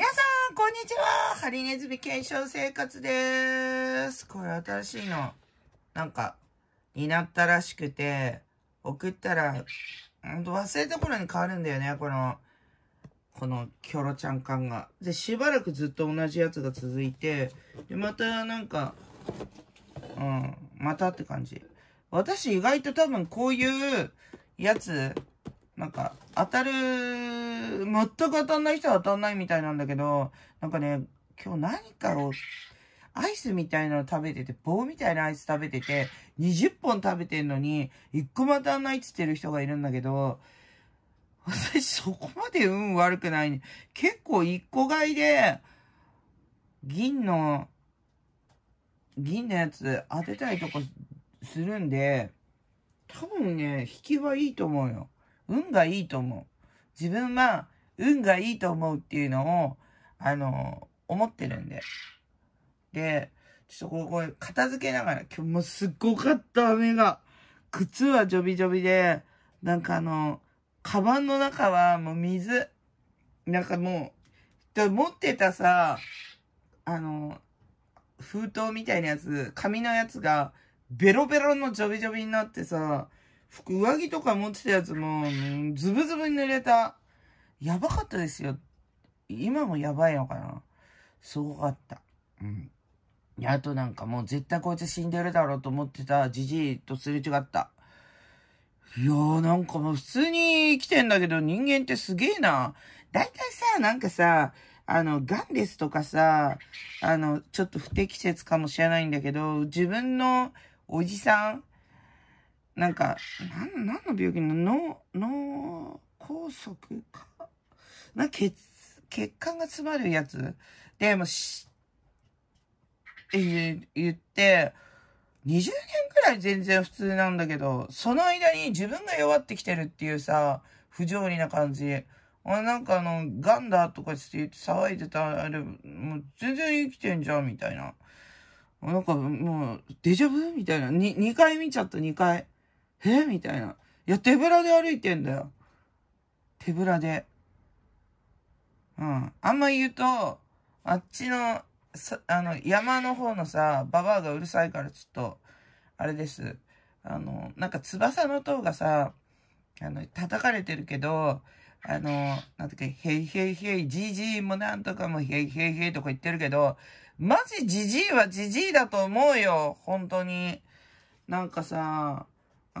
皆さん、こんにちは。ハリネズミ検証生活です。これ新しいの、なんか、になったらしくて、送ったら、ほんと忘れた頃に変わるんだよね、この、このキョロちゃん感が。で、しばらくずっと同じやつが続いて、で、またなんか、うん、またって感じ。私意外と多分こういうやつ、なんか、当たる、全く当たんない人は当たんないみたいなんだけど、なんかね、今日何かを、アイスみたいなの食べてて、棒みたいなアイス食べてて、20本食べてんのに、1個も当たんないっつってる人がいるんだけど、私そこまで運悪くない、ね、結構1個買いで、銀の、銀のやつ当てたりとかするんで、多分ね、引きはいいと思うよ。運がいいと思う。自分は運がいいと思うっていうのを、あの、思ってるんで。で、ちょっとここ片付けながら、今日もすっごかった、雨が。靴はジョビジョビで、なんかあの、カバンの中はもう水。なんかもう、持ってたさ、あの、封筒みたいなやつ、紙のやつが、ベロベロのジョビジョビになってさ、服、上着とか持ってたやつも、ズブズブに濡れた。やばかったですよ。今もやばいのかなすごかった。うん。あとなんかもう絶対こいつ死んでるだろうと思ってたじじいとすれ違った。いやーなんかもう普通に生きてんだけど人間ってすげえな。だいたいさ、なんかさ、あの、ガンですとかさ、あの、ちょっと不適切かもしれないんだけど、自分のおじさん、なんか、なん、んの病気の脳、脳梗塞か。な、血、血管が詰まるやつで、もうし、え、言って、20年くらい全然普通なんだけど、その間に自分が弱ってきてるっていうさ、不条理な感じ。あなんかあの、ガンだとかって言って騒いでた、あれ、もう全然生きてんじゃん、みたいな。なんかもう、デジャブみたいな。に、2回見ちゃった、2回。えみたいな。いや、手ぶらで歩いてんだよ。手ぶらで。うん。あんま言うと、あっちの、さ、あの、山の方のさ、ババアがうるさいからちょっと、あれです。あの、なんか翼の塔がさ、あの、叩かれてるけど、あの、なんていうか、へいへいへい、じじいもなんとかもへいへいへいとか言ってるけど、マジじじいはじじいだと思うよ、本当に。なんかさ、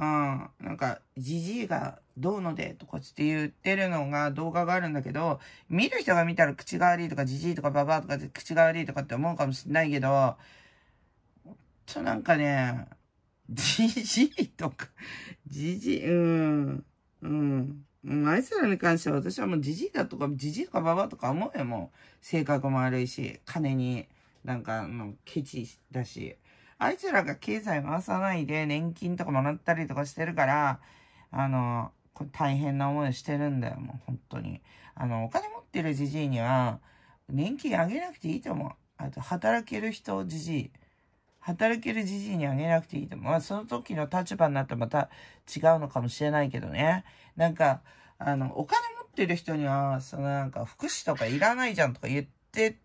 うん、なんか、じじいがどうのでとかって言ってるのが動画があるんだけど、見る人が見たら口が悪いとかじじいとかばばあとかで口が悪いとかって思うかもしんないけど、ほんとなんかね、じじいとか、じじい、うん、うん。あいつらに関しては私はもうじじいだとか、じじいとかばばあとか思うよ、もう。性格も悪いし、金に、なんか、ケチだし。あいつらが経済回さないで年金とかもらったりとかしてるから、あの、大変な思いしてるんだよ、もう本当に。あの、お金持ってるじじいには、年金あげなくていいと思う。あと、働ける人じじい。働けるじじいにあげなくていいと思う。まあ、その時の立場になってまた違うのかもしれないけどね。なんか、あの、お金持ってる人には、そのなんか、福祉とかいらないじゃんとか言って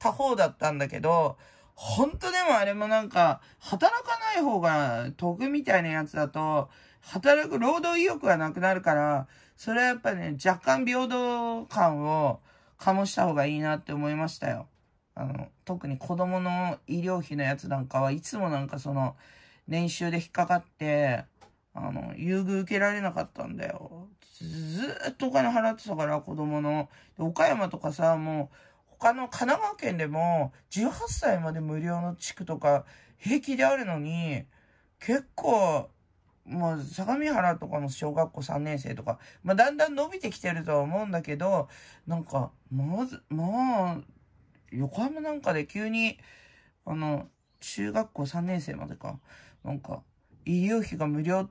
た方だったんだけど、ほんとでもあれもなんか、働かない方が得みたいなやつだと、働く労働意欲がなくなるから、それはやっぱね、若干平等感を醸した方がいいなって思いましたよ。あの、特に子供の医療費のやつなんかはいつもなんかその、年収で引っかかって、あの、優遇受けられなかったんだよ。ずっとお金払ってたから、子供の。岡山とかさ、もう、他の神奈川県でも18歳まで無料の地区とか平気であるのに、結構、もう相模原とかの小学校3年生とか、まあ、だんだん伸びてきてるとは思うんだけど、なんか、まず、まあ、横浜なんかで急に、あの、中学校3年生までか、なんか、医療費が無料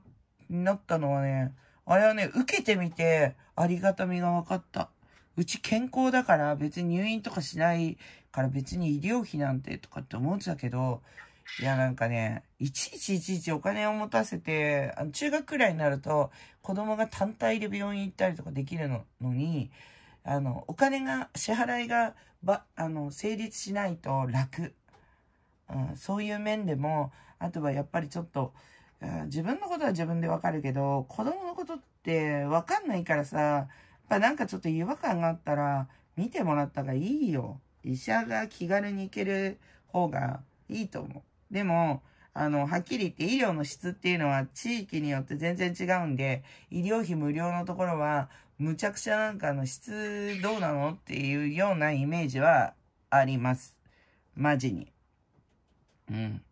になったのはね、あれはね、受けてみて、ありがたみが分かった。うち健康だから別に入院とかしないから別に医療費なんてとかって思ってたけど、いやなんかね、いちいちいちいちお金を持たせて、あの中学くらいになると子供が単体で病院行ったりとかできるのに、あの、お金が、支払いが、ば、あの、成立しないと楽。うん、そういう面でも、あとはやっぱりちょっと、自分のことは自分でわかるけど、子供のことってわかんないからさ、ぱなんかちょっと違和感があったら、見てもらった方がいいよ。医者が気軽に行ける方がいいと思う。でも、あの、はっきり言って医療の質っていうのは地域によって全然違うんで、医療費無料のところは、むちゃくちゃなんかの質どうなのっていうようなイメージはあります。マジに。うん。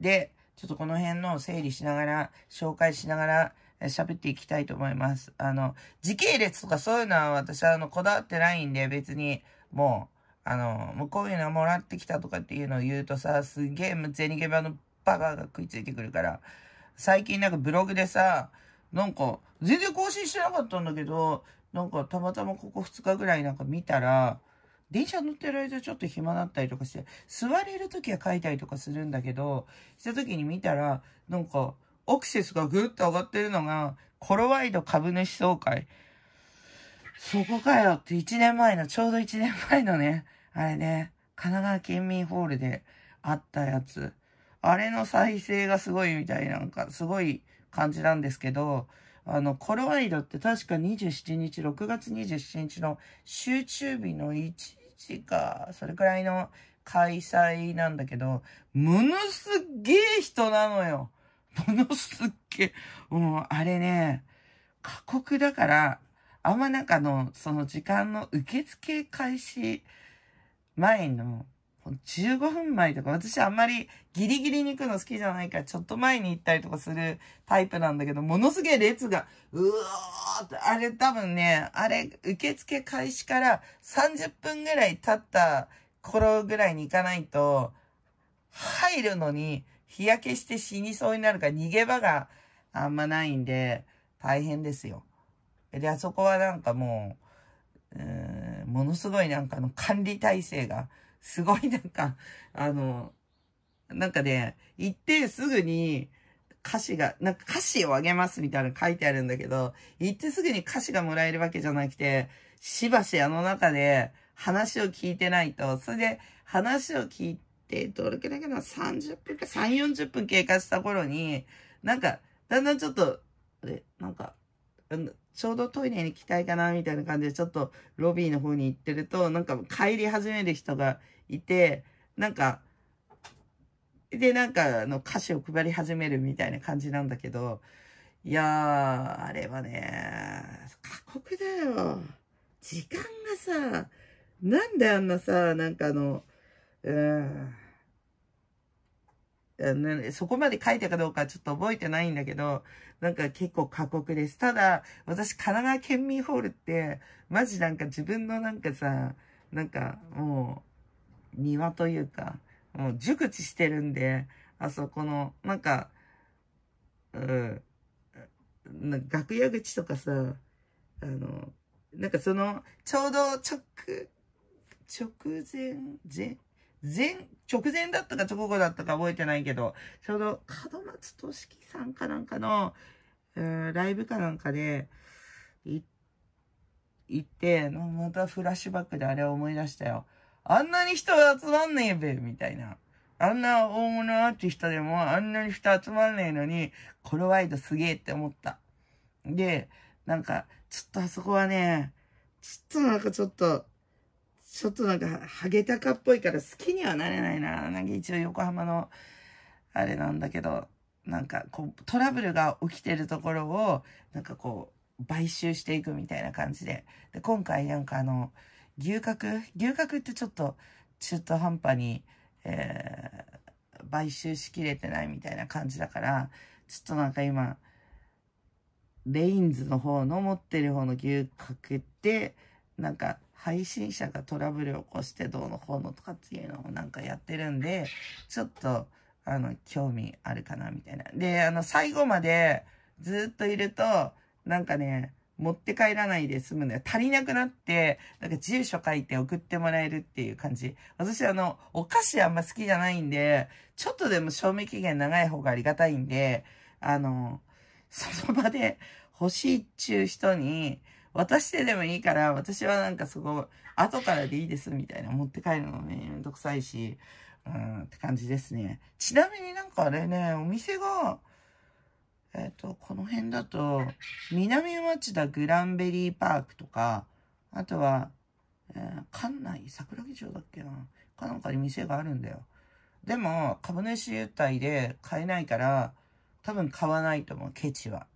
で、ちょっとこの辺の整理しながら、紹介しながら、喋っていきたいと思います。あの、時系列とかそういうのは私はあの、こだわってないんで、別に、もう、あの、もうこういうのはもらってきたとかっていうのを言うとさ、すげえ、銭ゲバのバカが食いついてくるから、最近なんかブログでさ、なんか、全然更新してなかったんだけど、なんかたまたまここ2日ぐらいなんか見たら、電車乗ってる間ちょっと暇だったりとかして、座れる時は書いたりとかするんだけど、した時に見たら、なんか、オクシスがぐっと上がってるのが、コロワイド株主総会。そこかよって1年前の、ちょうど1年前のね、あれね、神奈川県民ホールであったやつ。あれの再生がすごいみたいなんか、すごい感じなんですけど、あの、コロワイドって確か27日、6月27日の集中日の1時か、それくらいの開催なんだけど、ものすっげえ人なのよ。ものすっげえ、もうあれね、過酷だから、あんまなんかの、その時間の受付開始前の15分前とか、私あんまりギリギリに行くの好きじゃないから、ちょっと前に行ったりとかするタイプなんだけど、ものすげえ列が、うおーって、あれ多分ね、あれ、受付開始から30分ぐらい経った頃ぐらいに行かないと、入るのに、日焼けして死にそうになるから逃げ場があんまないんで、大変ですよ。で、あそこはなんかもう、ものすごいなんかの管理体制が、すごいなんか、あの、なんかね、行ってすぐに歌詞が、なんか歌詞をあげますみたいなの書いてあるんだけど、行ってすぐに歌詞がもらえるわけじゃなくて、しばしあの中で話を聞いてないと、それで話を聞いってどれくらいかな、30分か3、40分経過した頃に、なんか、だんだんちょっと、で、なんか、ちょうどトイレに行きたいかな、みたいな感じで、ちょっとロビーの方に行ってると、なんか帰り始める人がいて、なんか、で、なんか、あの、歌詞を配り始めるみたいな感じなんだけど、いやー、あれはね、過酷だよ。時間がさ、なんであんなさ、なんかあの、うん。そこまで書いたかどうかちょっと覚えてないんだけど、なんか結構過酷です。ただ、私、神奈川県民ホールって、マジなんか自分のなんかさ、なんかもう、庭というか、もう熟知してるんで、あそこの、なんか、うん、ん楽屋口とかさ、あの、なんかその、ちょうど直、直前、前、前、直前だったか直後だったか覚えてないけど、ちょうど門松俊樹さんかなんかの、ライブかなんかで、行って、またフラッシュバックであれを思い出したよ。あんなに人集まんねえべ、みたいな。あんな大物アーティストでもあんなに人集まんねえのに、コロワイドすげえって思った。で、なんか、ちょっとあそこはね、ちょっとなんかちょっと、ちょっとなんか、ハゲタカっぽいから好きにはなれないな。なんか一応横浜の、あれなんだけど、なんかこう、トラブルが起きてるところを、なんかこう、買収していくみたいな感じで。で、今回なんかあの、牛角牛角ってちょっと中途半端に、えー、買収しきれてないみたいな感じだから、ちょっとなんか今、レインズの方の持ってる方の牛角って、なんか配信者がトラブルを起こしてどうのこうのとかっていうのをなんかやってるんで、ちょっと、あの、興味あるかな、みたいな。で、あの、最後までずっといると、なんかね、持って帰らないで済むのよ。足りなくなって、なんか住所書いて送ってもらえるっていう感じ。私あの、お菓子あんま好きじゃないんで、ちょっとでも賞味期限長い方がありがたいんで、あの、その場で欲しいっちゅう人に、渡してでもいいから、私はなんかそこ、後からでいいですみたいな、持って帰るのね、めんどくさいし、うんって感じですね。ちなみになんかあれね、お店が、えっ、ー、と、この辺だと、南町田グランベリーパークとか、あとは、えー、館内、桜木町だっけな、かなんかに店があるんだよ。でも、株主優待で買えないから、多分買わないと思う、ケチは。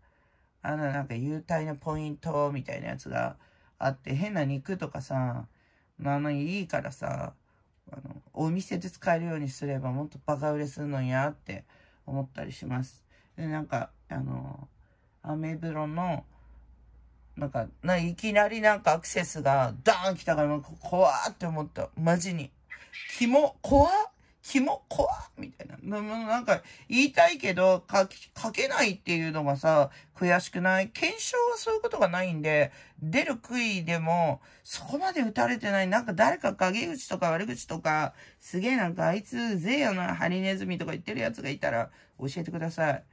あのなんか優待のポイントみたいなやつがあって、変な肉とかさ、まあいいからさ、あの、お店で使えるようにすればもっとバカ売れするのにって思ったりします。で、なんか、あの、アメブロの、なんか、ないきなりなんかアクセスがダーン来たから、怖って思った。マジに。肝、怖っキモ怖みたいな。なんか、言いたいけど書、書けないっていうのがさ、悔しくない検証はそういうことがないんで、出る杭でも、そこまで打たれてない。なんか誰か陰口とか悪口とか、すげえなんかあいつ、ぜえやな、ハリネズミとか言ってるやつがいたら、教えてください。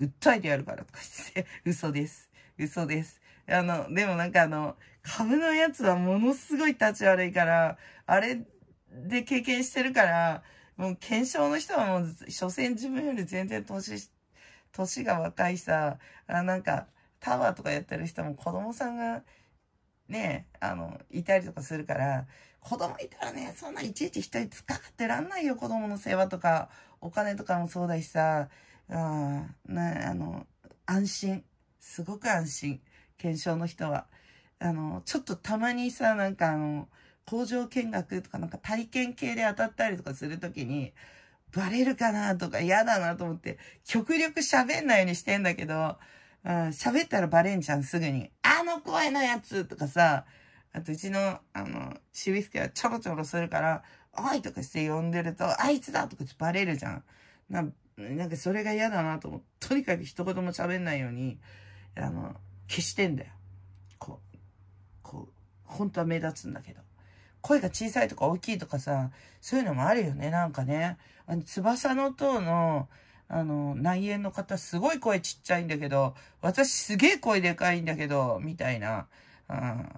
訴えてやるからとか言って、嘘です。嘘です。あの、でもなんかあの、株のやつはものすごい立ち悪いから、あれで経験してるから、もう検証の人はもう、所詮自分より全然年、年が若いさ、あなんか、タワーとかやってる人も子供さんが、ね、あの、いたりとかするから、子供いたらね、そんないちいち一人つかってらんないよ、子供の世話とか、お金とかもそうだしさ、あな、あの、安心。すごく安心。検証の人は。あの、ちょっとたまにさ、なんかあの、工場見学とかなんか体験系で当たったりとかするときに、バレるかなとか嫌だなと思って、極力喋んないようにしてんだけど、喋、うん、ったらバレんじゃん、すぐに。あの声のやつとかさ、あとうちの、あの、シビスケはちょろちょろするから、おいとかして呼んでると、あいつだとかってバレるじゃん。ななんかそれが嫌だなと思って、とにかく一言も喋んないように、あの、消してんだよ。こう、こう、本当は目立つんだけど。声が小さいとか大きいとかさ、そういうのもあるよね、なんかね。あの、翼の塔の、あの、内縁の方すごい声ちっちゃいんだけど、私すげえ声でかいんだけど、みたいな。うん。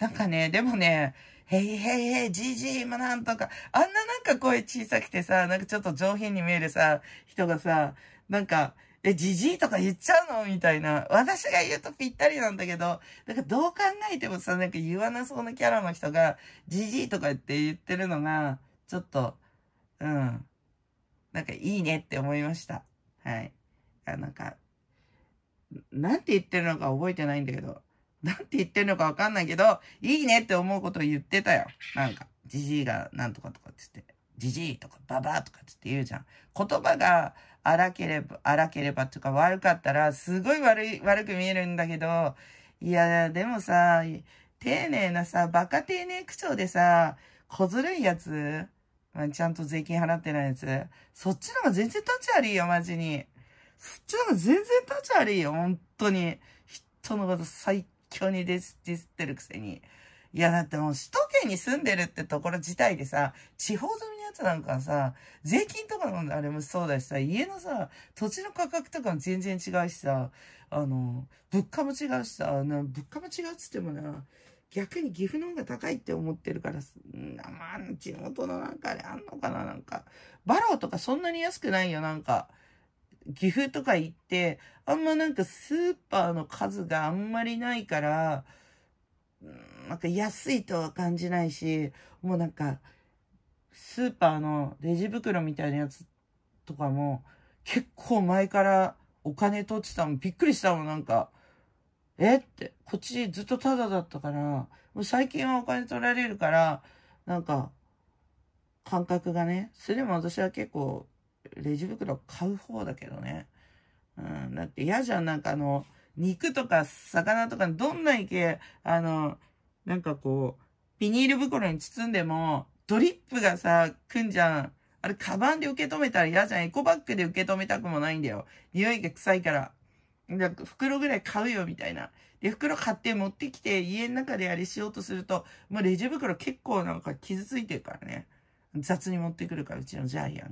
なんかね、でもね、へいへいへい、じいじい、今なんとか、あんななんか声小さくてさ、なんかちょっと上品に見えるさ、人がさ、なんか、え、じじいとか言っちゃうのみたいな。私が言うとぴったりなんだけど、なんかどう考えてもさ、なんか言わなそうなキャラの人が、じじいとかって言ってるのが、ちょっと、うん。なんかいいねって思いました。はい。あなんか、なんて言ってるのか覚えてないんだけど、なんて言ってるのかわかんないけど、いいねって思うことを言ってたよ。なんか、じじいがなんとかとかって言って、じじいとかばばとかって言うじゃん。言葉が、荒ければ、荒ければとか悪かったら、すごい悪い、悪く見えるんだけど、いや、でもさ、丁寧なさ、バカ丁寧口調でさ、小ずるいやつ、まちゃんと税金払ってないやつ、そっちの方が全然立ち悪いよ、マジに。そっちの方が全然立ち悪いよ、本当に。人のこと最強にディスってるくせに。いや、だってもう首都圏に住んでるってところ自体でさ、地方住みのやつなんかさ、税金とかのあれもそうだしさ、家のさ、土地の価格とかも全然違うしさ、あの、物価も違うしさ、な物価も違うっつってもな、逆に岐阜の方が高いって思ってるから、なまあ、地元のなんかあれあんのかななんか。バローとかそんなに安くないよ、なんか。岐阜とか行って、あんまなんかスーパーの数があんまりないから、うんなんか安いとは感じないし、もうなんか、スーパーのレジ袋みたいなやつとかも、結構前からお金取ってたもん、びっくりしたもん、なんか、えって、こっちずっとタダだったから、もう最近はお金取られるから、なんか、感覚がね、それでも私は結構、レジ袋買う方だけどね。うん、だって嫌じゃん、なんかあの、肉とか魚とかどんな池、あの、なんかこう、ビニール袋に包んでも、ドリップがさ、くんじゃん。あれ、カバンで受け止めたら嫌じゃん。エコバッグで受け止めたくもないんだよ。匂いが臭いから。か袋ぐらい買うよ、みたいな。で、袋買って持ってきて、家の中であれしようとすると、もうレジ袋結構なんか傷ついてるからね。雑に持ってくるから、うちのジャイアンが。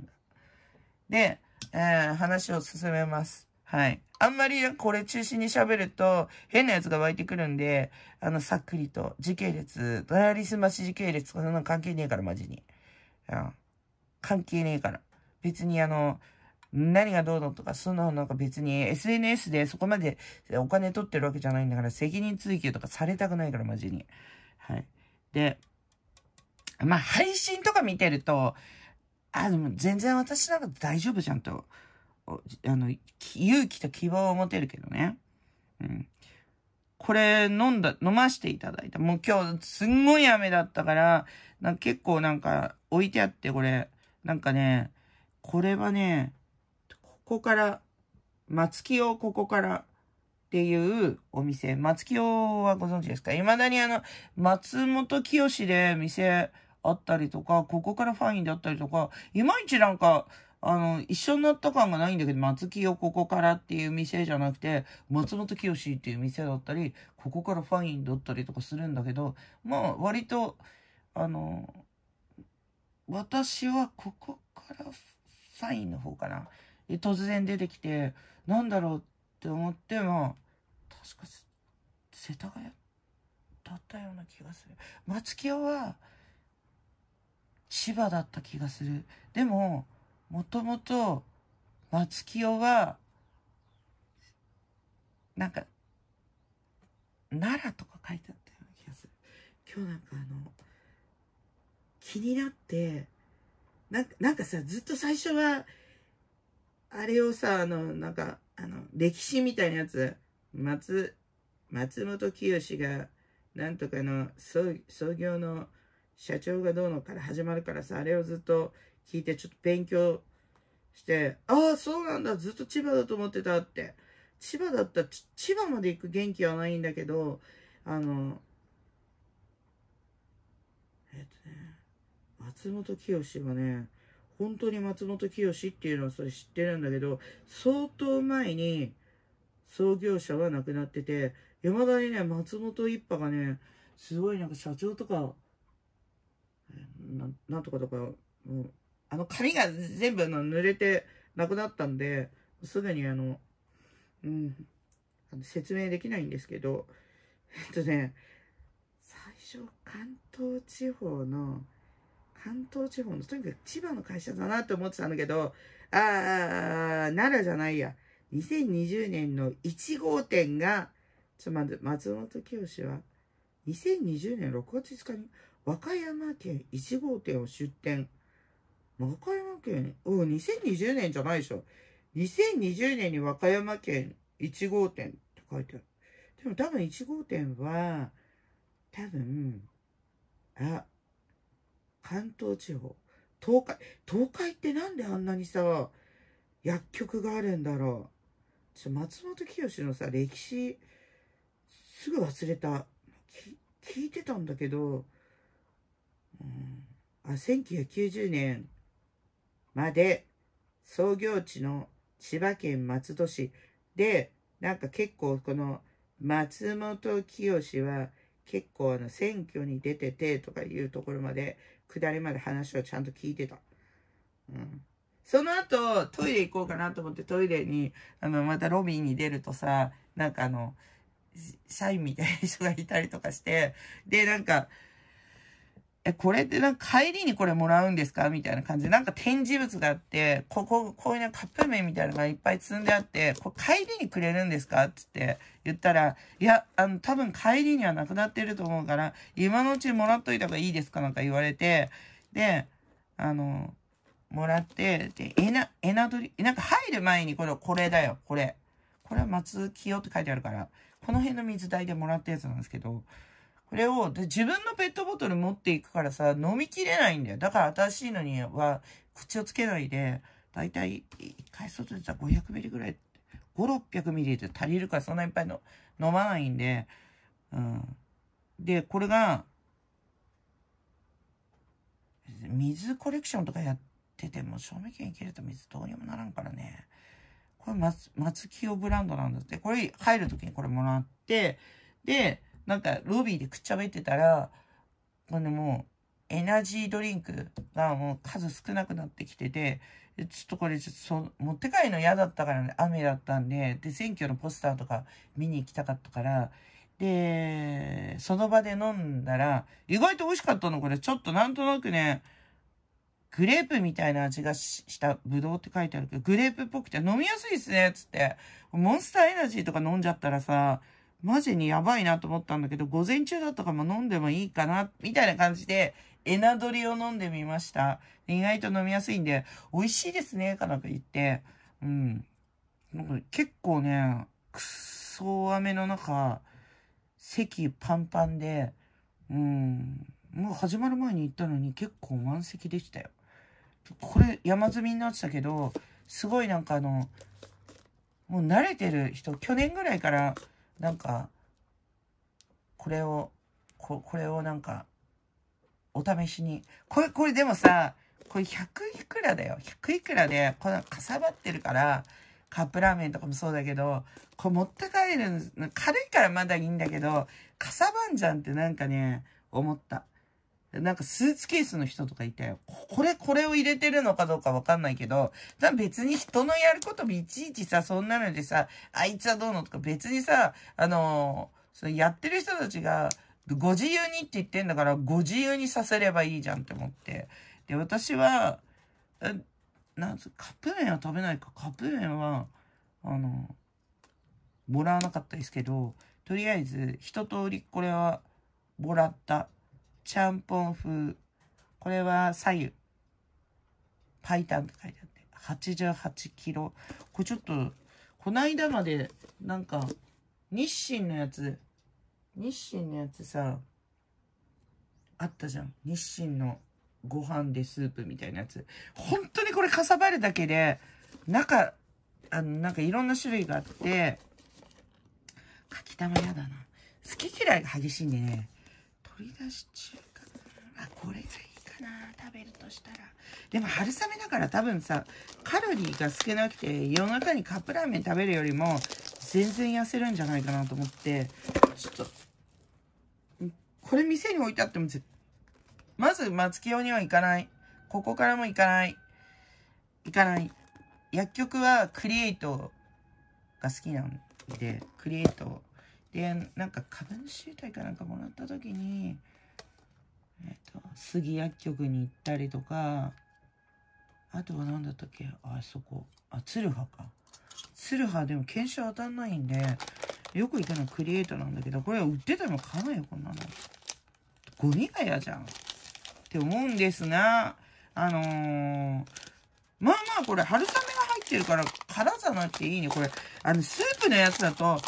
で、えー、話を進めます。はい。あんまりこれ中心に喋ると変なやつが湧いてくるんで、あの、さっくりと時系列、ドラリスマシ時系列、とかそんなの関係ねえから、マジに。うん。関係ねえから。別にあの、何がどうのとか、そんなのなんか別に SNS でそこまでお金取ってるわけじゃないんだから、責任追及とかされたくないから、マジに。はい。で、まあ、配信とか見てると、あ、でも全然私なんか大丈夫じゃんと。あの、勇気と希望を持てるけどね。うん。これ飲んだ、飲ましていただいた。もう今日すんごい雨だったから、なんか結構なんか置いてあってこれ、なんかね、これはね、ここから、松木をここからっていうお店、松木をはご存知ですか未だにあの、松本清で店あったりとか、ここからファインだったりとか、いまいちなんか、あの、一緒になった感がないんだけど、松清ここからっていう店じゃなくて、松本清っていう店だったり、ここからファインだったりとかするんだけど、まあ、割と、あの、私はここからファインの方かな。突然出てきて、なんだろうって思っても、確か世田谷だったような気がする。松清は、千葉だった気がする。でも、もともと松清はなんか奈良とか書いてあったような気がする今日なんかあの気になってななんかさずっと最初はあれをさあのなんかあの歴史みたいなやつ松松本清がなんとかの創業の社長がどうのから始まるからさあれをずっと聞いて、ちょっと勉強して、ああ、そうなんだ、ずっと千葉だと思ってたって。千葉だったら、千葉まで行く元気はないんだけど、あの、えっとね、松本清はね、本当に松本清っていうのはそれ知ってるんだけど、相当前に創業者は亡くなってて、山田にね、松本一派がね、すごいなんか社長とか、なんとかとか、もうあの、髪が全部の濡れてなくなったんで、すぐにあの、うん、あの説明できないんですけど、えっとね、最初、関東地方の、関東地方の、とにかく千葉の会社だなと思ってたんだけど、ああ、奈良じゃないや。2020年の1号店が、ちょっと待って、松本清は、2020年6月5日に和歌山県1号店を出店。和歌山県、うん、2020年じゃないでしょ。2020年に和歌山県1号店って書いてある。でも多分1号店は、多分、あ、関東地方。東海、東海ってなんであんなにさ、薬局があるんだろう。ちょ、松本清のさ、歴史、すぐ忘れた。聞いてたんだけど、うん、あ、1990年、まで、創業地の千葉県松戸市で、なんか結構この松本清は結構あの選挙に出ててとかいうところまで、下りまで話をちゃんと聞いてた。うん。その後、トイレ行こうかなと思ってトイレに、あの、またロビーに出るとさ、なんかあの、社員みたいな人がいたりとかして、で、なんか、え、これってなんか帰りにこれもらうんですかみたいな感じで、なんか展示物があって、ここ、こういうね、カップ麺みたいなのがいっぱい積んであって、これ帰りにくれるんですかつって言ったら、いや、あの、多分帰りにはなくなってると思うから、今のうちもらっといた方がいいですかなんか言われて、で、あの、もらって、で、えな、えなどり、なんか入る前にこれ、これだよ、これ。これは松清って書いてあるから、この辺の水代でもらったやつなんですけど、これを、自分のペットボトル持っていくからさ、飲みきれないんだよ。だから新しいのには、口をつけないで、大体一1回外出たら500ミリぐらい、5、600ミリで足りるからそんないっぱいの飲まないんで、うん。で、これが、水コレクションとかやってても、賞味期限切れた水どうにもならんからね。これ松、松清ブランドなんだって。これ入るときにこれもらって、で、なんかロビーでくっちゃべってたら、このもうエナジードリンクがもう数少なくなってきてて、ちょっとこれちょっとそ持って帰るの嫌だったからね、雨だったんで、で、選挙のポスターとか見に行きたかったから、で、その場で飲んだら、意外と美味しかったの、これ。ちょっとなんとなくね、グレープみたいな味がしたブドウって書いてあるけど、グレープっぽくて飲みやすいっすね、つって。モンスターエナジーとか飲んじゃったらさ、マジにやばいなと思ったんだけど、午前中だったかも飲んでもいいかな、みたいな感じで、エナドリを飲んでみました。意外と飲みやすいんで、美味しいですね、かなんか言って。うん。なんか結構ね、くっそ雨の中、席パンパンで、うん。もう始まる前に行ったのに結構満席でしたよ。これ山積みになってたけど、すごいなんかあの、もう慣れてる人、去年ぐらいからなんか、これを、ここれをなんか、お試しに。これ、これでもさ、これ100いくらだよ。100いくらで、このかさばってるから、カップラーメンとかもそうだけど、これ持って帰る軽いからまだいいんだけど、かさばんじゃんってなんかね、思った。なんかスーツケースの人とかいたよ。これ、これを入れてるのかどうかわかんないけど、別に人のやることもいちいちさ、そんなのでさ、あいつはどうのとか別にさ、あのー、そのやってる人たちが、ご自由にって言ってんだから、ご自由にさせればいいじゃんって思って。で、私は、なんカップ麺は食べないか。カップ麺は、あの、もらわなかったですけど、とりあえず、一通りこれは、もらった。ちゃんぽん風。これは左右。パイタンって書いてあって。88キロ。これちょっと、この間まで、なんか、日清のやつ、日清のやつさ、あったじゃん。日清のご飯でスープみたいなやつ。本当にこれかさばるだけで、中、あの、なんかいろんな種類があって、かき玉やだな。好き嫌いが激しいんでね。鶏だし中華あこれがいいかな食べるとしたらでも春雨だから多分さカロリーが少なくて夜中にカップラーメン食べるよりも全然痩せるんじゃないかなと思ってちょっとこれ店に置いてあってもまず松清には行かないここからも行かない行かない薬局はクリエイトが好きなんでクリエイトで、なんか株主優待かなんかもらった時に、えっ、ー、と、杉薬局に行ったりとか、あとは何だったっけあ、そこ。あ、鶴葉か。鶴葉でも検証当たんないんで、よく行くのクリエイトなんだけど、これ売ってたの買わないよ、こんなの。ゴミが嫌じゃん。って思うんですが、あのー、まあまあこれ春雨が入ってるからタじゃなくていいね。これ、あの、スープのやつだと、マ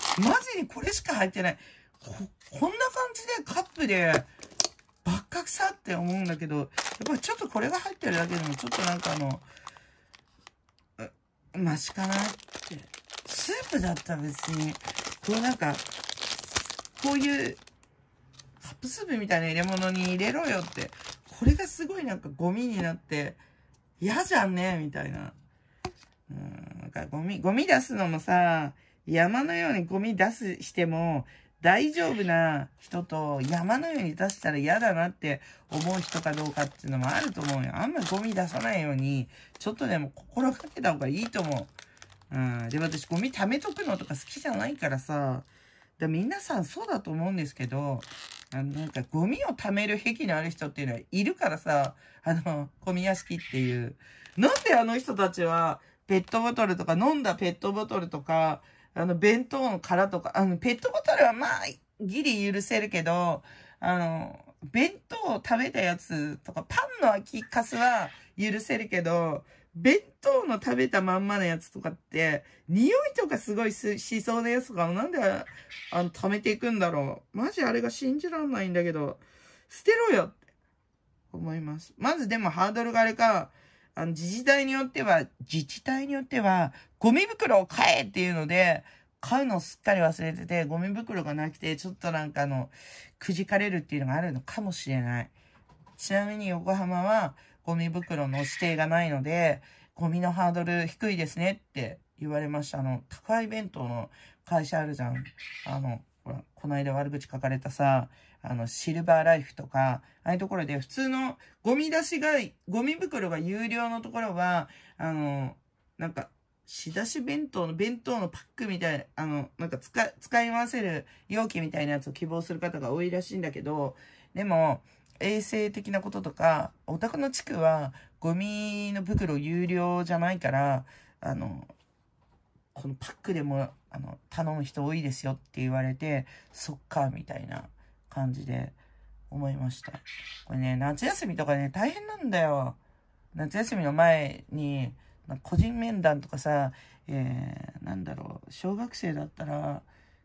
ジにこれしか入ってない。こ、こんな感じでカップで、ばっかくさって思うんだけど、やっぱりちょっとこれが入ってるだけでも、ちょっとなんかあの、マシかなって。スープだったら別に、こうなんか、こういうカップスープみたいな入れ物に入れろよって。これがすごいなんかゴミになって、嫌じゃんねみたいな。うんかゴミ、ゴミ出すのもさ、山のようにゴミ出すしても大丈夫な人と山のように出したら嫌だなって思う人かどうかっていうのもあると思うよ。あんまりゴミ出さないように、ちょっとでも心がけた方がいいと思う。うん。で、私ゴミ貯めとくのとか好きじゃないからさ、で皆さんそうだと思うんですけど、あの、なんかゴミを貯める癖のある人っていうのはいるからさ、あの、ゴミ屋敷っていう。なんであの人たちは、ペットボトルとか、飲んだペットボトルとか、あの、弁当の殻とか、あの、ペットボトルはまあ、ギリ許せるけど、あの、弁当を食べたやつとか、パンの空きカスは許せるけど、弁当の食べたまんまのやつとかって、匂いとかすごいしそうなやつとかなんで、あの、溜めていくんだろう。マジあれが信じらんないんだけど、捨てろよって思います。まずでもハードルがあれか、あの、自治体によっては、自治体によっては、ゴミ袋を買えっていうので、買うのすっかり忘れてて、ゴミ袋がなくて、ちょっとなんかあの、くじかれるっていうのがあるのかもしれない。ちなみに横浜は、ゴミ袋の指定がないので、ゴミのハードル低いですねって言われました。あの、高い弁当の会社あるじゃん。あの、ほら、こないだ悪口書かれたさ、あの、シルバーライフとか、ああいうところで普通のゴミ出しが、ゴミ袋が有料のところは、あの、なんか、仕出し弁当の弁当のパックみたいな、あの、なんか使、使い回せる容器みたいなやつを希望する方が多いらしいんだけど、でも、衛生的なこととか、お宅の地区はゴミの袋有料じゃないから、あの、このパックでも、あの、頼む人多いですよって言われて、そっか、みたいな感じで思いました。これね、夏休みとかね、大変なんだよ。夏休みの前に、個人面談とかさ、えー、なんだろう、小学生だったら、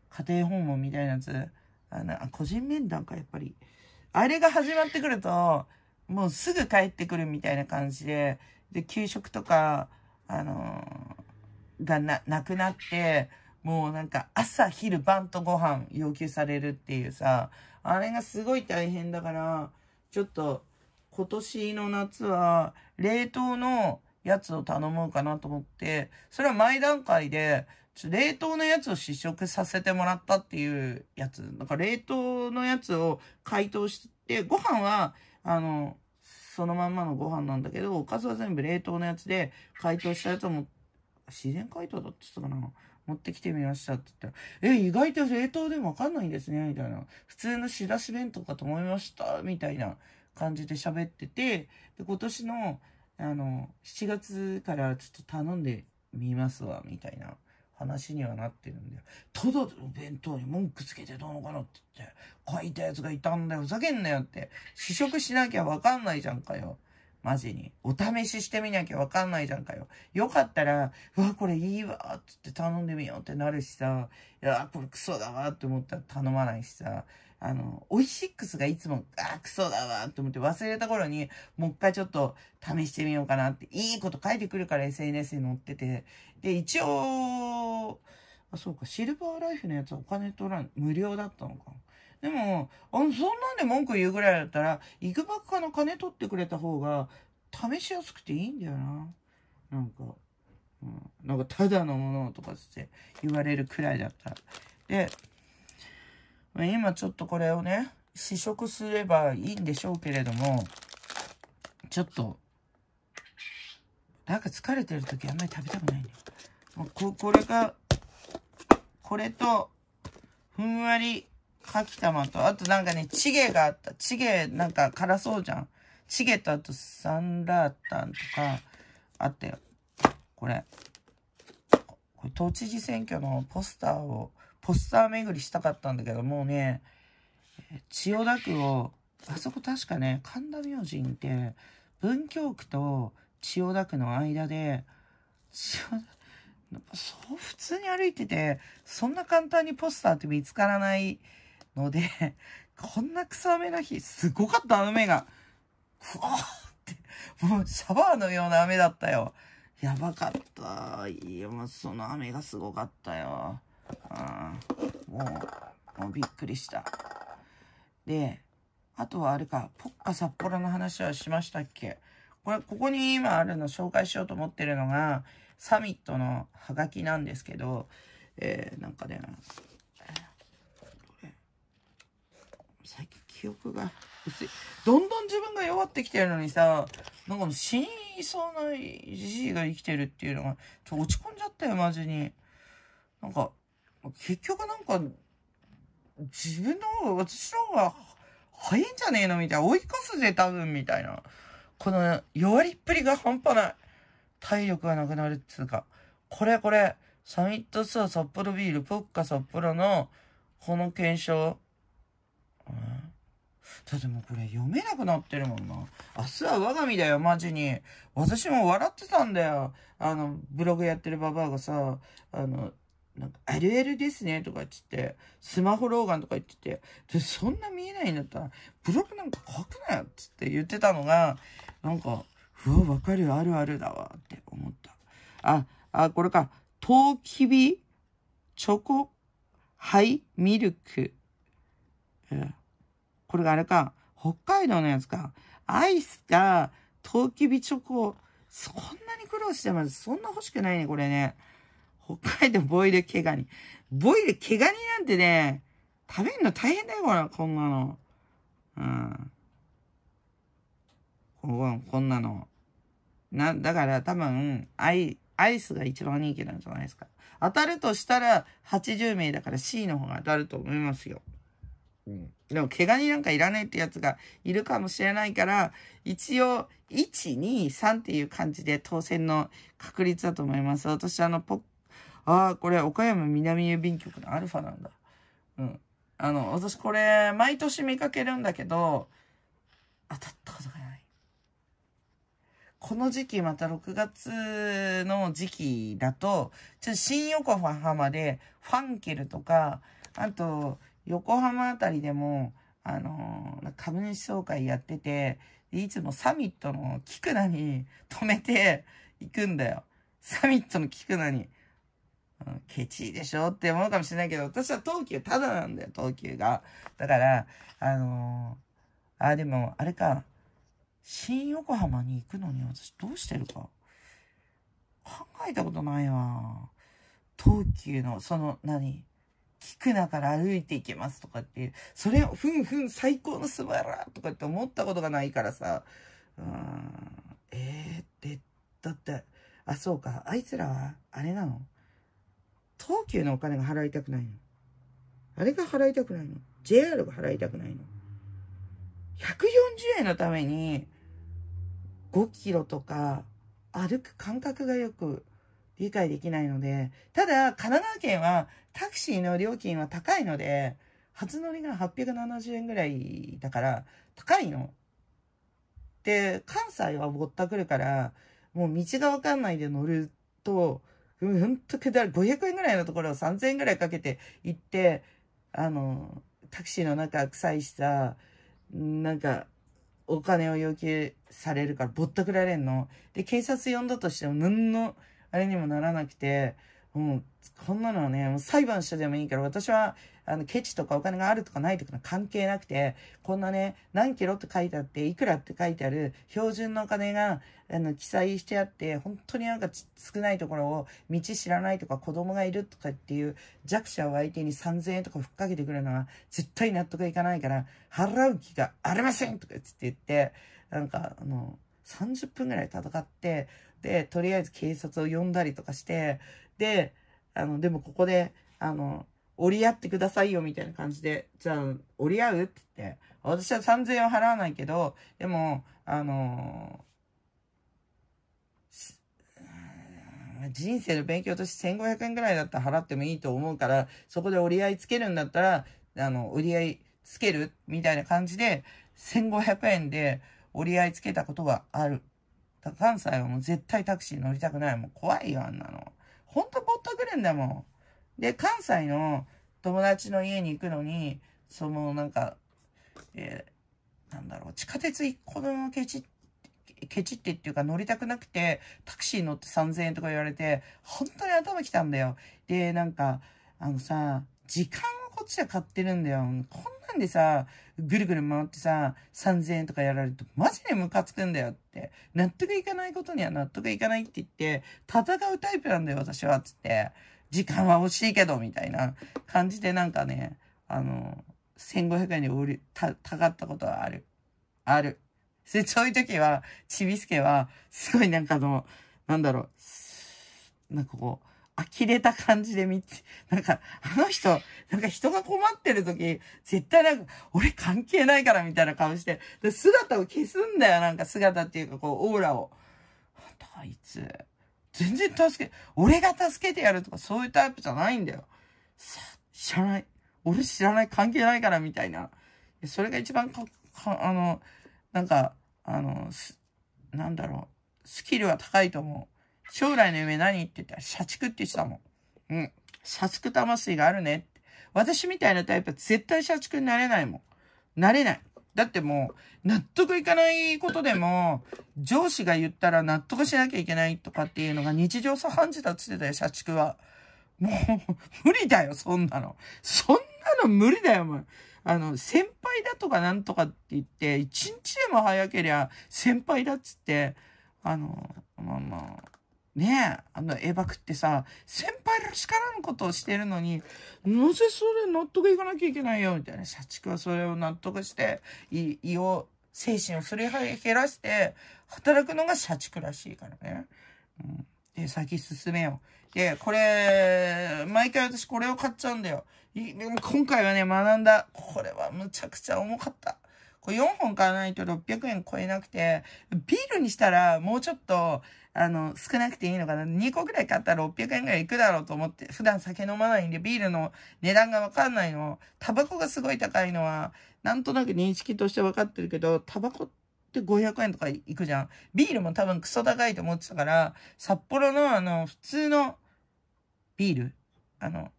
家庭訪問みたいなやつ、あの、あ個人面談か、やっぱり。あれが始まってくると、もうすぐ帰ってくるみたいな感じで、で、給食とか、あのー、がな、なくなって、もうなんか朝、昼、晩とご飯要求されるっていうさ、あれがすごい大変だから、ちょっと今年の夏は冷凍のやつを頼もうかなと思って、それは前段階で、冷凍のやつを試食させてもらったっていうやつ。だから冷凍のやつを解凍して、ご飯は、あの、そのまんまのご飯なんだけど、おかずは全部冷凍のやつで、解凍したやつも、自然解凍だって言ったかな持ってきてみましたって言ったら、え、意外と冷凍でもわかんないんですね、みたいな。普通の仕出し弁当かと思いました、みたいな感じで喋ってて、で、今年の、あの、7月からちょっと頼んでみますわ、みたいな話にはなってるんだよ。ただの弁当に文句つけてどうのかなって言って、書いたやつがいたんだよ、ふざけんなよって。試食しなきゃわかんないじゃんかよ。マジに。お試ししてみなきゃわかんないじゃんかよ。よかったら、うわ、これいいわ、つって頼んでみようってなるしさ、いや、これクソだわって思ったら頼まないしさ、あの、オイシックスがいつも、あ、クソだわって思って忘れた頃に、もう一回ちょっと試してみようかなって、いいこと書いてくるから SNS に載ってて。で、一応、あ、そうか、シルバーライフのやつはお金取らん、無料だったのか。でも、あそんなんで文句言うぐらいだったら、いくばくかの金取ってくれた方が、試しやすくていいんだよな。なんか、うん、なんか、ただのものとかって言われるくらいだったら。で、今ちょっとこれをね、試食すればいいんでしょうけれども、ちょっと、なんか疲れてる時あんまり食べたくないね。ここれが、これと、ふんわりかきたまと、あとなんかね、チゲがあった。チゲ、なんか辛そうじゃん。チゲとあとサンラータンとか、あったよ。これ。これ、都知事選挙のポスターを、ポスター巡りしたかったんだけど、もうね、千代田区を、あそこ確かね、神田明神って、文京区と千代田区の間で、千代田、そう、普通に歩いてて、そんな簡単にポスターって見つからないので、こんな草雨の日、すごかった、あの目が。くわーって、もうシャワーのような雨だったよ。やばかった。いや、もうその雨がすごかったよ。うん。もう、もうびっくりした。で、あとはあれか、ポッカ札幌の話はしましたっけこれ、ここに今あるの紹介しようと思ってるのが、サミットのハガキなんですけど、えー、なんかね、最近記憶が薄い。どんどん自分が弱ってきてるのにさ、なんか死にそうなじじいが生きてるっていうのが、ちょ落ち込んじゃったよ、マジに。なんか、結局なんか、自分の方が、私の方が早いんじゃねえのみたいな。追い越すぜ、多分、みたいな。この弱りっぷりが半端ない。体力がなくなるっつうか。これこれ、サミットスー札幌ビール、ポッカ札幌の、この検証。だってもうこれ読めなくなってるもんな。明日は我が身だよ、マジに。私も笑ってたんだよ。あの、ブログやってるババアがさ、あの、なんか、あるあるですね、とか言ってスマホ老眼とか言ってて、で、そんな見えないんだったら、ブログなんか書くなよっつって言ってたのが、なんか、うわ、わかる、あるあるだわ、って思った。あ、あ、これか、トウキビ、チョコ、ハイ、ミルク、えんこれがあれか、北海道のやつか。アイスか、トウキビチョコ。そんなに苦労してます。そんな欲しくないね、これね。北海道ボイル毛ガニ。ボイル毛ガニなんてね、食べるの大変だよ、これ、こんなの。うん。ここんなの。な、だから多分、アイ、アイスが一番人気なんじゃないですか。当たるとしたら80名だから C の方が当たると思いますよ。うん。でも、毛ガニなんかいらないってやつがいるかもしれないから、一応、1、2、3っていう感じで当選の確率だと思います。私、あの、ポああ、これ、岡山南郵便局のアルファなんだ。うん。あの、私これ、毎年見かけるんだけど、当たったことがない。この時期、また6月の時期だと、ちょっと新横浜で、ファンケルとか、あと、横浜あたりでも、あのー、株主総会やってて、いつもサミットの菊名に 止めて行くんだよ。サミットの菊名に。うん、ケチでしょって思うかもしれないけど、私は東急ただなんだよ、東急が。だから、あのー、あ、でも、あれか。新横浜に行くのに私どうしてるか。考えたことないわ。東急の、その、何きくなから歩いていけますとかっていう、それをふんふん最高の素晴らとかって思ったことがないからさ、うん、ええー、って、だって、あ、そうか、あいつらは、あれなの東急のお金が払いたくないのあれが払いたくないの ?JR が払いたくないの ?140 円のために、5キロとか、歩く感覚がよく理解できないので、ただ、神奈川県はタクシーの料金は高いので、初乗りが870円ぐらいだから、高いの。で、関西はぼったくるから、もう道がわかんないで乗ると、ほんとくだ500円ぐらいのところを3000円ぐらいかけて行って、あの、タクシーの中臭いしさ、なんか、お金を要求されるからぼったくられんの。で、警察呼んだとしても、何の、あれにもならなくて、うん、こんなのはね、裁判してでもいいから、私は、あの、ケチとかお金があるとかないとか関係なくて、こんなね、何キロって書いてあって、いくらって書いてある、標準のお金が、あの、記載してあって、本当になんか少ないところを、道知らないとか、子供がいるとかっていう弱者を相手に3000円とかふっかけてくるのは、絶対納得いかないから、払う気がありませんとかって言って、なんか、あの、30分ぐらい戦って、で、とりあえず警察を呼んだりとかして、、あの、でもここで、あの、折り合ってくださいよみたいな感じで、じゃあ折り合うって言って、私は3000円は払わないけど、でも、あのー、人生の勉強として1500円ぐらいだったら払ってもいいと思うから、そこで折り合いつけるんだったら、あの、折り合いつけるみたいな感じで、1500円で折り合いつけたことがある。関西はもう絶対タクシー乗りたくない。もう怖いよ、あんなの。ほんとぼったくるんだもん。で、関西の友達の家に行くのに、そのなんか、えー、なんだろう、地下鉄一個分をケチ、ケチってっていうか乗りたくなくて、タクシー乗って3000円とか言われて、本当に頭きたんだよ。で、なんか、あのさ、時間をこっちは買ってるんだよ。こんなんでさ、ぐるぐる回ってさ、3000円とかやられると、マジでムカつくんだよって。納得いかないことには納得いかないって言って、戦うタイプなんだよ、私は、つって。時間は惜しいけど、みたいな感じでなんかね、あの、1500円に売り、た、たかったことはある。ある。で、そういう時は、ちびすけは、すごいなんかあの、なんだろう、なんかこう、呆れた感じで見て、なんか、あの人、なんか人が困ってる時、絶対なんか、俺関係ないからみたいな顔して、で姿を消すんだよ、なんか姿っていうか、こう、オーラを。あいつ、全然助け、俺が助けてやるとかそういうタイプじゃないんだよ。さ、知らない。俺知らない、関係ないからみたいな。それが一番か、かあの、なんか、あの、す、なんだろう、スキルは高いと思う。将来の夢何って言ったら、社畜って言ってたもん。うん。社畜魂があるね私みたいなタイプは絶対社畜になれないもん。なれない。だってもう、納得いかないことでも、上司が言ったら納得しなきゃいけないとかっていうのが日常茶飯事だっつってたよ、社畜は。もう、無理だよ、そんなの。そんなの無理だよ、もう。あの、先輩だとかなんとかって言って、一日でも早けりゃ先輩だっつって、あの、まあまあ、ねえ、あの、エバクってさ、先輩らしからぬことをしてるのに、なぜそれ納得いかなきゃいけないよ、みたいな。社畜はそれを納得して、い、胃を、精神をすり減らして、働くのが社畜らしいからね。うん。で、先進めよう。で、これ、毎回私これを買っちゃうんだよ。い、でも今回はね、学んだ。これはむちゃくちゃ重かった。これ4本買わないと600円超えなくて、ビールにしたらもうちょっと、あの、少なくていいのかな。2個ぐらい買ったら600円ぐらいいくだろうと思って、普段酒飲まないんで、ビールの値段がわかんないの。タバコがすごい高いのは、なんとなく認識としてわかってるけど、タバコって500円とかいくじゃん。ビールも多分クソ高いと思ってたから、札幌のあの、普通のビール、あの、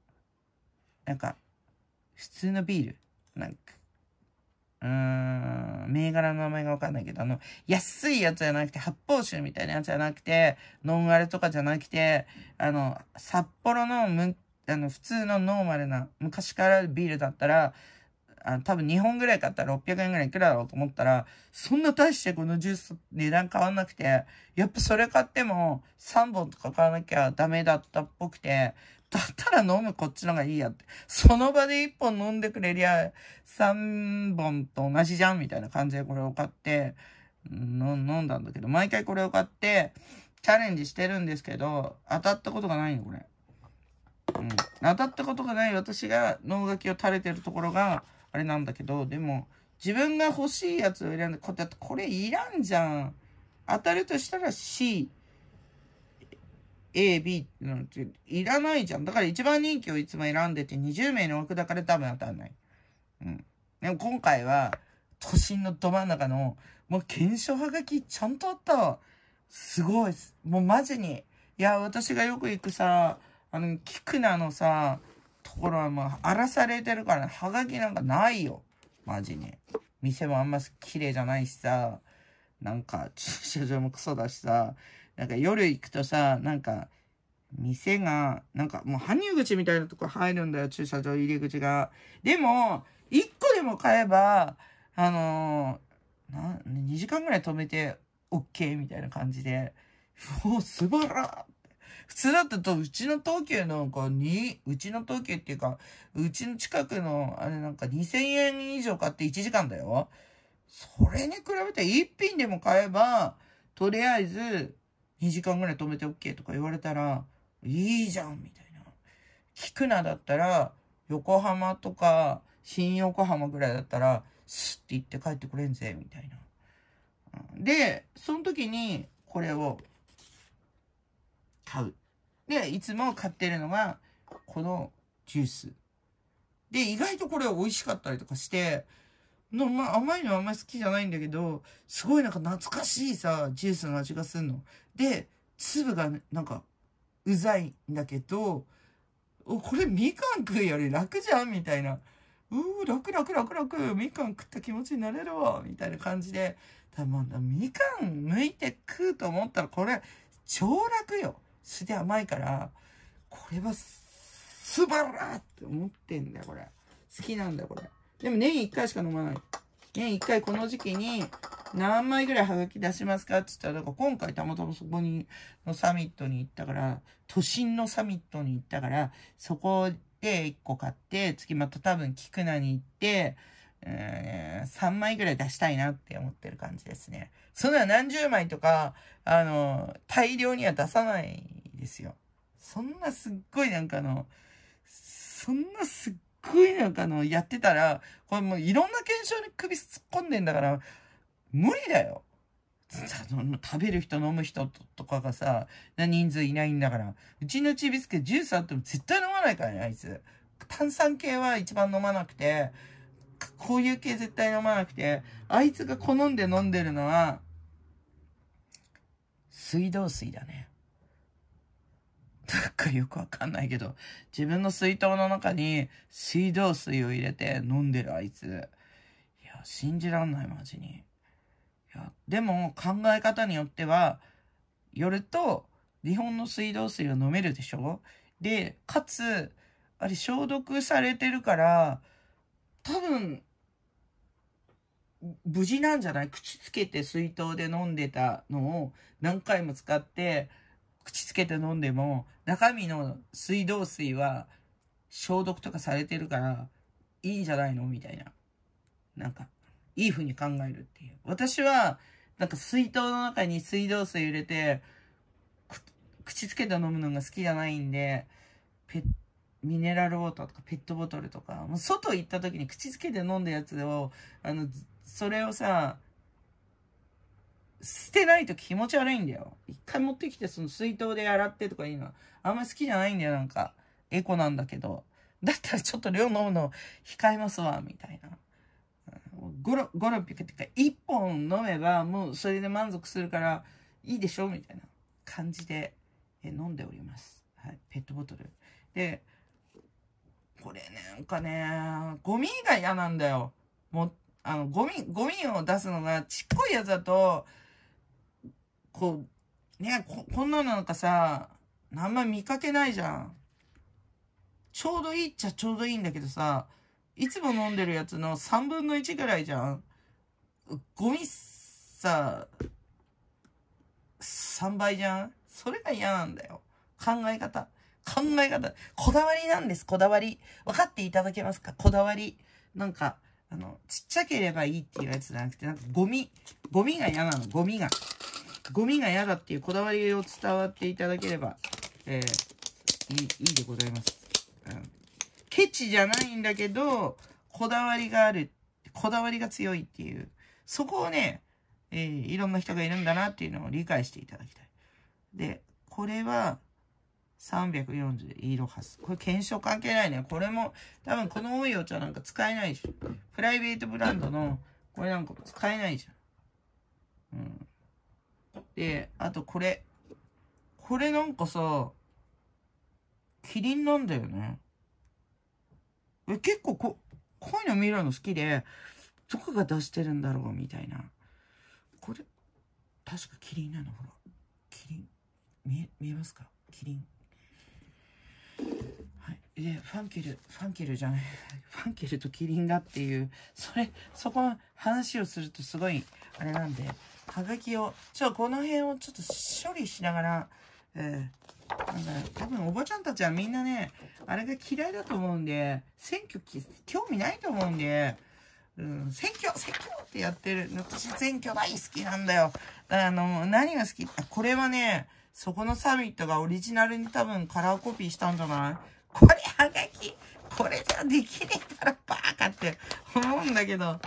なんか、普通のビール、なんか、うーん、銘柄の名前がわかんないけど、あの、安いやつじゃなくて、発泡酒みたいなやつじゃなくて、ノンアルとかじゃなくて、あの、札幌のむ、あの、普通のノーマルな、昔からビールだったら、あの多分2本ぐらい買ったら600円ぐらいいくらだろうと思ったら、そんな大してこのジュース値段変わんなくて、やっぱそれ買っても3本とか買わなきゃダメだったっぽくて、だったら飲むこっちのがいいやって。その場で1本飲んでくれりゃ、3本と同じじゃんみたいな感じでこれを買って、飲んだんだけど、毎回これを買って、チャレンジしてるんですけど、当たったことがないの、これ。うん。当たったことがない私が脳書きを垂れてるところが、あれなんだけど、でも、自分が欲しいやつを選んで、こてこれいらんじゃん。当たるとしたら C。A、B なんていらないじゃん。だから一番人気をいつも選んでて20名の枠だから多分当たんない。うん。でも今回は都心のど真ん中の、もう検証はがきちゃんとあったわ。すごいもうマジに。いや、私がよく行くさ、あの、菊名のさ、ところはもう荒らされてるから、はがきなんかないよ。マジに。店もあんま綺麗じゃないしさ、なんか駐車場もクソだしさ、なんか夜行くとさ、なんか、店が、なんかもう搬入口みたいなとこ入るんだよ、駐車場入り口が。でも、1個でも買えば、あのー、な、2時間ぐらい止めて、OK みたいな感じで、お素晴ら普通だったと、うちの東急なんかに、うちの東急っていうか、うちの近くの、あれなんか2000円以上買って1時間だよ。それに比べて1品でも買えば、とりあえず、2時間ぐらい止めて OK とか言われたら、いいじゃんみたいな。聞くなだったら、横浜とか、新横浜ぐらいだったら、スッて行って帰ってくれんぜ、みたいな。で、その時に、これを、買う。で、いつも買ってるのが、このジュース。で、意外とこれ美味しかったりとかして、の、まあ、甘いのはあんまり好きじゃないんだけど、すごいなんか懐かしいさ、ジュースの味がするの。で、粒がなんか、うざいんだけど、お、これみかん食うより楽じゃんみたいな。うー、楽楽楽楽、みかん食った気持ちになれるわ、みたいな感じで。たまんみかん剥いて食うと思ったら、これ、超楽よ。素で甘いから、これは、すばらって思ってんだよ、これ。好きなんだよ、これ。でも年1回しか飲まない。年1回この時期に何枚ぐらいはがき出しますかって言ったら、だから今回たまたまそこに、のサミットに行ったから、都心のサミットに行ったから、そこで1個買って、次また多分菊名に行って、え3枚ぐらい出したいなって思ってる感じですね。そんな何十枚とか、あの、大量には出さないですよ。そんなすっごいなんかあの、そんなすっ食いなんかのやってたら、これもういろんな検証に首突っ込んでんだから、無理だよ。食べる人飲む人とかがさ、人数いないんだから。うちのチビスケジュースあっても絶対飲まないからね、あいつ。炭酸系は一番飲まなくて、こういう系絶対飲まなくて、あいつが好んで飲んでるのは、水道水だね。かよくわかんないけど、自分の水筒の中に水道水を入れて飲んでるあいつ。いや、信じらんない、マジに。いや、でも考え方によっては、よると、日本の水道水は飲めるでしょで、かつ、あれ消毒されてるから、多分、無事なんじゃない口つけて水筒で飲んでたのを何回も使って、口つけて飲んでも、中身の水道水は消毒とかされてるから、いいんじゃないのみたいな。なんか、いい風に考えるっていう。私は、なんか水筒の中に水道水入れて、口つけて飲むのが好きじゃないんで、ペミネラルウォーターとかペットボトルとか、もう外行った時に口つけて飲んだやつを、あの、それをさ、捨てないと気持ち悪いんだよ。一回持ってきて、その水筒で洗ってとかいいのあんまり好きじゃないんだよ、なんか。エコなんだけど。だったらちょっと量飲むの控えますわ、みたいな。ゴロ、ゴロピクってか、一本飲めばもうそれで満足するからいいでしょみたいな感じでえ飲んでおります。はい、ペットボトル。で、これなんかね、ゴミが嫌なんだよ。もう、あの、ゴミ、ゴミを出すのがちっこいやつだと、こう、ね、こ、こんなのなんかさ、あんま見かけないじゃん。ちょうどいいっちゃちょうどいいんだけどさ、いつも飲んでるやつの3分の1ぐらいじゃん。ゴミさ、3倍じゃんそれが嫌なんだよ。考え方。考え方。こだわりなんです、こだわり。分かっていただけますかこだわり。なんか、あの、ちっちゃければいいっていうやつじゃなくて、なんかゴミ。ゴミが嫌なの、ゴミが。ゴミが嫌だっていうこだわりを伝わっていただければ、えー、いい、いいでございます。うん。ケチじゃないんだけど、こだわりがある、こだわりが強いっていう、そこをね、えー、いろんな人がいるんだなっていうのを理解していただきたい。で、これは、340イーロハス。これ検証関係ないね。これも、多分この多いお茶なんか使えないでしょ。プライベートブランドの、これなんかも使えないじゃん。うん。で、あとこれ。これなんかさ、キリンなんだよね。え、結構こ、こういうの見るの好きで、どこが出してるんだろうみたいな。これ、確かキリンなのほら。キリン。見え、見えますかキリン。はい。で、ファンケル、ファンケルじゃない。ファンケルとキリンだっていう、それ、そこの話をするとすごい、あれなんで。はがきを、ちょ、この辺をちょっと処理しながら、えー、なんか、多分おばちゃんたちはみんなね、あれが嫌いだと思うんで、選挙き、興味ないと思うんで、うん、選挙、選挙ってやってる。私選挙大好きなんだよ。あの、何が好きこれはね、そこのサミットがオリジナルに多分カラーコピーしたんじゃないこれはがきこれじゃできねえからバカって思うんだけど、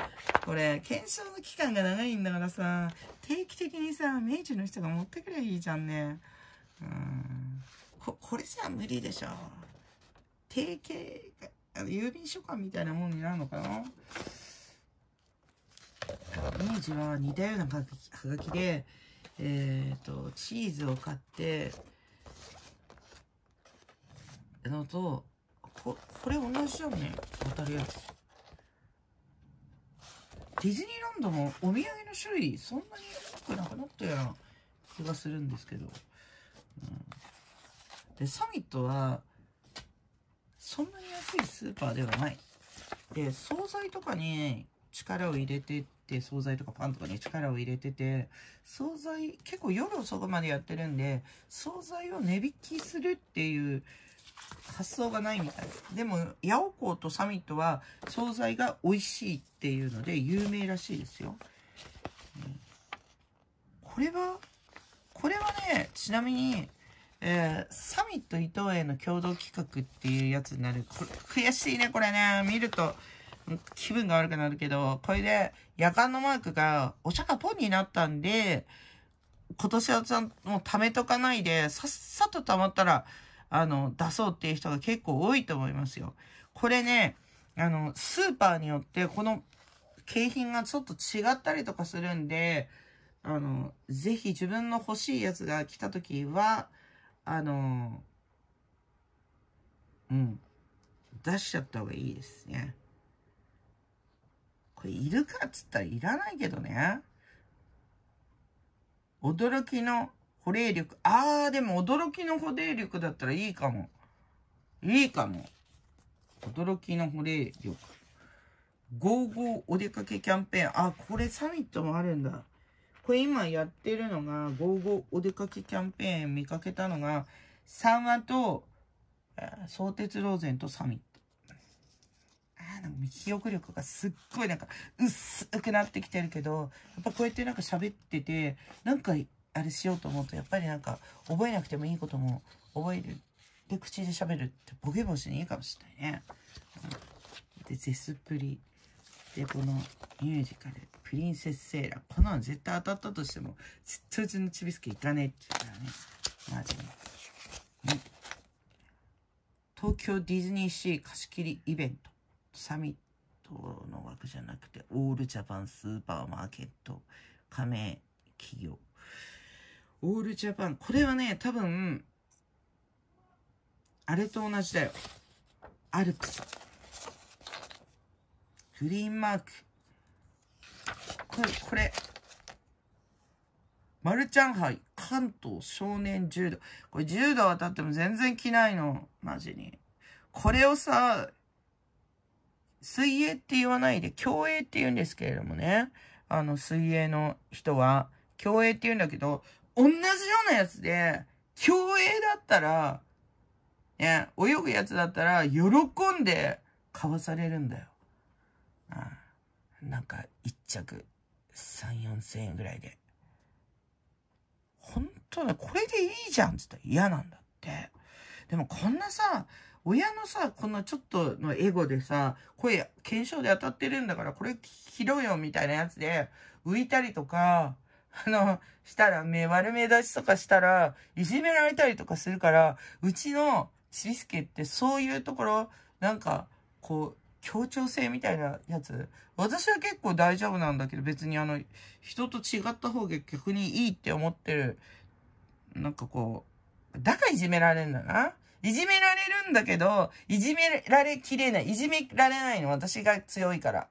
これ、検証の期間が長いんだからさ、定期的にさ、明治の人が持ってくればいいじゃんね。うん。こ、これじゃ無理でしょ。定型、郵便書館みたいなもんになるのかな明治は似たようなはがきで、えっ、ー、と、チーズを買って、のと、ここれ同じだね渡るやつディズニーランドもお土産の種類そんなに多くなくなったような気がするんですけど、うん、でサミットはそんなに安いスーパーではないで惣菜とかに力を入れてって惣菜とかパンとかに力を入れてて惣菜結構夜遅くまでやってるんで惣菜を値引きするっていう発想がないみたいでも八百幸とサミットは惣菜が美味しいっていうので有名らしいですよ、これはこれはねちなみに、えー、サミット伊藤園の共同企画っていうやつになるこれ悔しいねこれね見ると気分が悪くなるけどこれで夜間のマークがお釈迦ポンになったんで今年はちゃんもう貯めとかないでさっさと貯まったらあの、出そうっていう人が結構多いと思いますよ。これね、あの、スーパーによって、この景品がちょっと違ったりとかするんで、あの、ぜひ自分の欲しいやつが来た時は、あの、うん、出しちゃった方がいいですね。これいるかっつったらいらないけどね。驚きの保冷力。あー、でも驚きの保冷力だったらいいかも。いいかも。驚きの保冷力。55お出かけキャンペーン。あ、これサミットもあるんだ。これ今やってるのが、55お出かけキャンペーン見かけたのが、3話と、相鉄ローゼンとサミット。あなんか記憶力がすっごいなんか薄くなってきてるけど、やっぱこうやってなんか喋ってて、なんかあれしようと思うとやっぱりなんか覚えなくてもいいことも覚えるで口で喋るってボケ防止にいいかもしれないね。でゼスプリでこのミュージカル「プリンセス・セーラー」この絶対当たったとしても絶対うちのちびすけいかねえって言ったらねマジで、ね、東京ディズニーシー貸し切りイベントサミットの枠じゃなくてオールジャパンスーパーマーケット加盟企業オールジャパン。これはね、多分、あれと同じだよ。アルプス。グリーンマーク。これ、これ。マルちゃん杯、関東少年柔道。これ柔道当たっても全然着ないの。マジに。これをさ、水泳って言わないで、競泳って言うんですけれどもね。あの、水泳の人は、競泳って言うんだけど、同じようなやつで、競泳だったら、ね、泳ぐやつだったら、喜んで、買わされるんだよ。ああなんか、一着、3、4千円ぐらいで。本当だ、これでいいじゃんっつったら嫌なんだって。でもこんなさ、親のさ、こんなちょっとのエゴでさ、声、検証で当たってるんだから、これ切ろうよみたいなやつで、浮いたりとか、あの、したら、目悪目立ちとかしたら、いじめられたりとかするから、うちのちびすけってそういうところ、なんか、こう、協調性みたいなやつ。私は結構大丈夫なんだけど、別にあの、人と違った方が逆にいいって思ってる。なんかこう、だからいじめられるんだな。いじめられるんだけど、いじめられきれない。いじめられないの、私が強いから。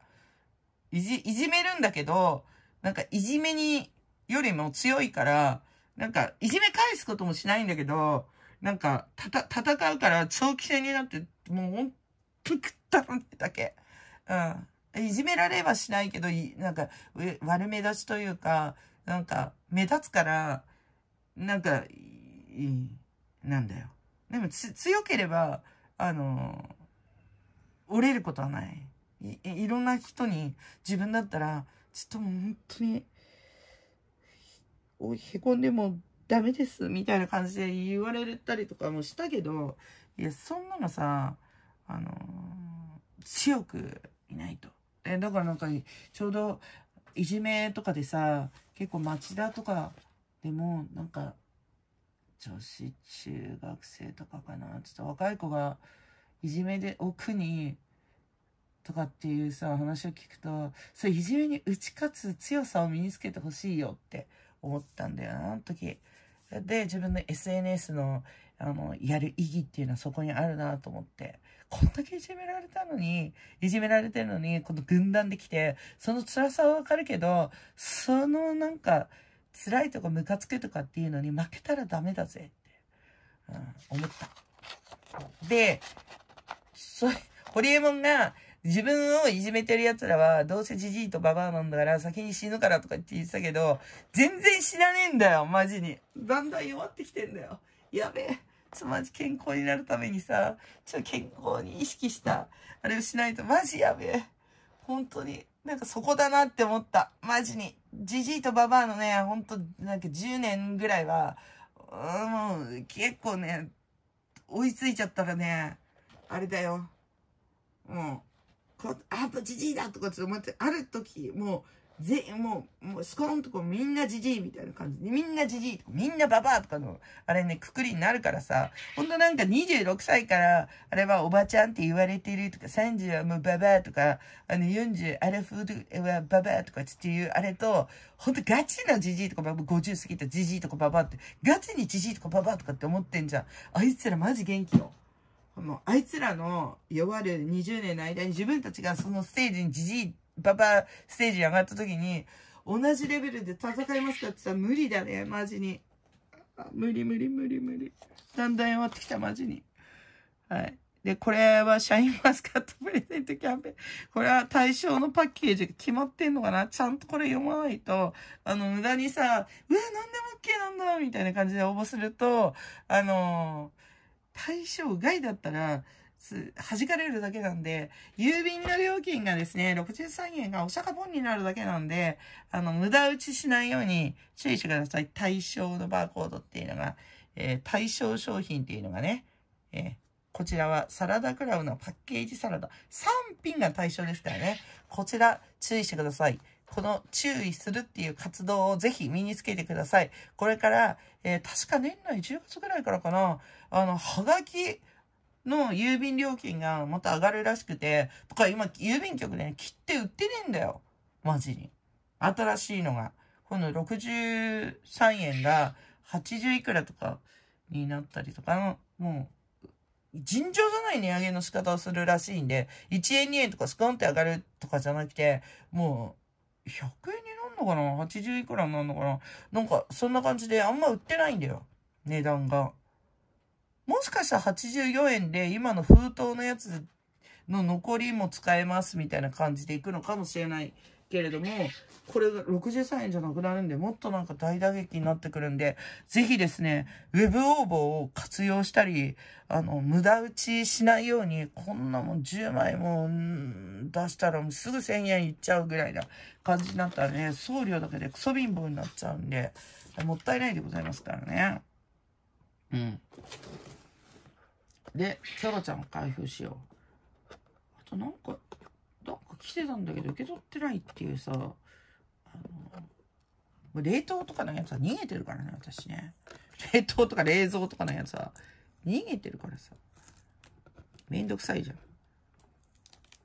いじ、いじめるんだけど、なんかいじめによりも強いから、なんか、いじめ返すこともしないんだけど、なんか、たた、戦うから長期戦になって、もう、ほんとくったのね、だけ。うん。いじめられはしないけど、なんか、悪目立ちというか、なんか、目立つから、なんか、いい、なんだよ。でも強ければ、あの折れることはない。い、いろんな人に、自分だったら、ちょっともう本当に、こう、へこんでもダメです、みたいな感じで言われたりとかもしたけど、いや、そんなのさ、あのー、強くいないと。え、だからなんか、ちょうど、いじめとかでさ、結構町田とかでも、なんか、女子中学生とかかな、ちょっと若い子が、いじめで奥に、とかっていうさ、話を聞くと、それいじめに打ち勝つ強さを身につけてほしいよって思ったんだよな、あの時。で、自分の SNS の、あの、やる意義っていうのはそこにあるなと思って。こんだけいじめられたのに、いじめられてるのに、この軍団で来て、その辛さはわかるけど、そのなんか、辛いとかムカつくとかっていうのに負けたらダメだぜって、うん、思った。で、そ、ホリエモンが、自分をいじめてる奴らは、どうせじじいとババアなんだから、先に死ぬからとかって言ってたけど、全然死なねえんだよ、マジに。だんだん弱ってきてんだよ。やべえ。つまり健康になるためにさ、ちょ、健康に意識した、あれをしないと、マジやべえ。本当に。なんかそこだなって思った。マジに。じじいとババアのね、ほんと、なんか10年ぐらいは、うん、もう、結構ね、追いついちゃったらね、あれだよ。うん。こあとじじいだとかって思って、ある時、もう、ぜ、もう、もうスコーンとこうみんなじじいみたいな感じで、みんなじじいとか、みんなばばあとかの、あれね、くくりになるからさ、ほんとなんか26歳から、あれはおばちゃんって言われてるとか、30はもうばばあとか、あの40、あれフードはばばあとかっていう、あれと、ほんとガチなじじいとか、50過ぎたじじいとかばばあって、ガチにじじいとかばばあとかって思ってんじゃん。あいつらマジ元気よ。もうあいつらの弱る20年の間に自分たちがそのステージにじじい、ばばステージに上がった時に、同じレベルで戦いますかって言ったら無理だね、マジに。無理無理無理無理。だんだん弱ってきた、マジに。はい。で、これはシャインマスカットプレゼントキャンペーン。これは対象のパッケージが決まってんのかなちゃんとこれ読まないと、あの、無駄にさ、うわ、なんでも OK なんだみたいな感じで応募すると、あのー対象外だったら、弾かれるだけなんで、郵便の料金がですね、63円がお釈迦本になるだけなんで、あの、無駄打ちしないように注意してください。対象のバーコードっていうのが、えー、対象商品っていうのがね、えー、こちらはサラダクラウのパッケージサラダ。3品が対象ですからね。こちら注意してください。この注意するっていう活動をぜひ身につけてください。これから、えー、確か年内10月ぐらいからかな、あの、はがきの郵便料金がまた上がるらしくて、とか今、郵便局で、ね、切って売ってねえんだよ。マジに。新しいのが。この63円が80いくらとかになったりとかもう、尋常じゃない値上げの仕方をするらしいんで、1円2円とかスコンって上がるとかじゃなくて、もう、100円になんのかな ?80 いくらになるのかななんか、そんな感じであんま売ってないんだよ。値段が。もしかしたら84円で今の封筒のやつの残りも使えますみたいな感じでいくのかもしれないけれども、これが63円じゃなくなるんで、もっとなんか大打撃になってくるんで、ぜひですね、ウェブ応募を活用したり、あの、無駄打ちしないように、こんなもん10枚も出したらもすぐ1000円いっちゃうぐらいな感じになったらね、送料だけでクソ貧乏になっちゃうんで、もったいないでございますからね。うん。で、キョロちゃん開封しよう。あとなんか、なんか来てたんだけど受け取ってないっていうさ、あの、冷凍とかのやつは逃げてるからね、私ね。冷凍とか冷蔵とかのやつは逃げてるからさ。めんどくさいじゃん。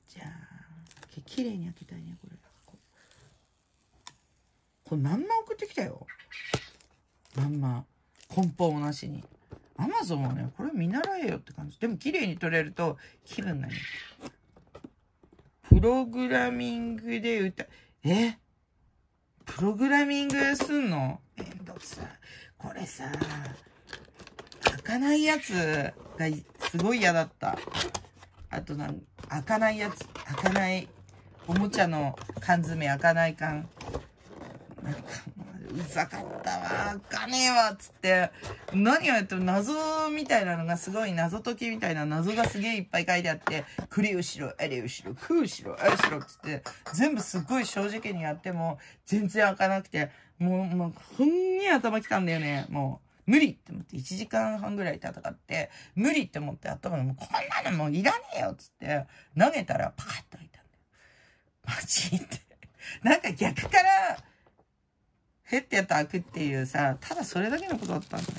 じゃあ、きれいに開けたいね、これ。これまんま送ってきたよ。まんま。梱包もなしに。アマゾンはね、これ見習えよって感じ。でも綺麗に撮れると気分がいい。プログラミングで歌、えプログラミングすんのめんどくさこれさ、開かないやつがすごい嫌だった。あとなん、開かないやつ、開かない、おもちゃの缶詰開かない缶。なんか、うざかったわ、あかねえわ、つって、何をやっても謎みたいなのがすごい、謎解きみたいな謎がすげえいっぱい書いてあって、栗後ろ、あれ後ろ、く後ろ、あれ後ろ、つって、全部すっごい正直にやっても、全然開かなくて、もう、もう、ほんに頭きたんだよね、もう。無理って思って、1時間半ぐらい戦って、無理って思って頭がもうこんなのもういらねえよっつって、投げたらパカッと開いたんだよ。マジって。なんか逆から、へってやった開くっていうさ、ただそれだけのことだったんだよ。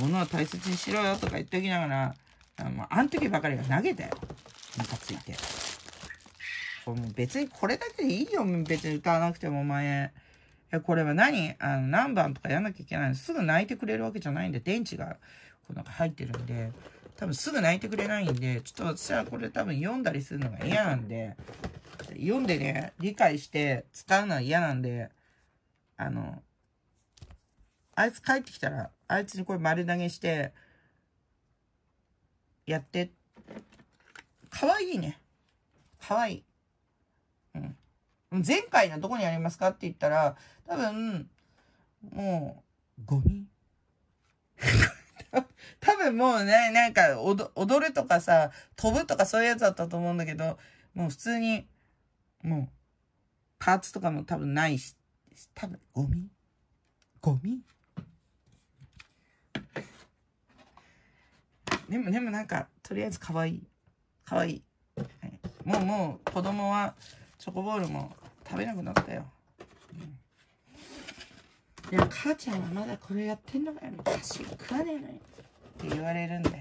物は大切にしろよとか言っておきながら、あの、あの時ばかりは投げたよ。ムカついて。これも別にこれだけでいいよ。別に歌わなくてもお前。え、これは何あの、何番とかやんなきゃいけないのすぐ泣いてくれるわけじゃないんで、電池が、こうなんか入ってるんで、多分すぐ泣いてくれないんで、ちょっと私はこれ多分読んだりするのが嫌なんで、。読んでね、理解して使うのは嫌なんで、あの、あいつ帰ってきたら、あいつにこれ丸投げして、やって、かわいいね。かわいい。うん。前回のどこにありますかって言ったら、多分、もう、ゴミ 多分もうね、なんか踊るとかさ、飛ぶとかそういうやつだったと思うんだけど、もう普通に、もう、パーツとかも多分ないし、多分ゴミゴミでも、でもなんか、とりあえず可愛い。可愛い。はい、もうもう、子供はチョコボールも食べなくなったよ。うん、いや、母ちゃんはまだこれやってんのかよ。私食わねえのよ。って言われるんだよ。